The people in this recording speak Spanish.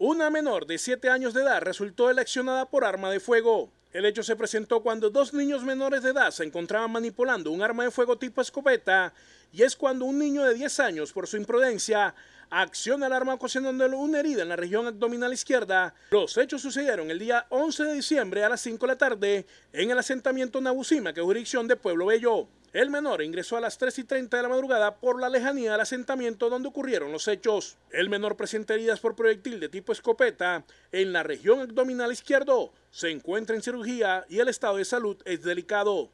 Una menor de 7 años de edad resultó eleccionada por arma de fuego. El hecho se presentó cuando dos niños menores de edad se encontraban manipulando un arma de fuego tipo escopeta y es cuando un niño de 10 años, por su imprudencia, acciona el arma ocasionándole una herida en la región abdominal izquierda. Los hechos sucedieron el día 11 de diciembre a las 5 de la tarde en el asentamiento Nabucima, que es jurisdicción de Pueblo Bello. El menor ingresó a las 3 y 30 de la madrugada por la lejanía del asentamiento donde ocurrieron los hechos. El menor presenta heridas por proyectil de tipo escopeta en la región abdominal izquierdo. Se encuentra en cirugía y el estado de salud es delicado.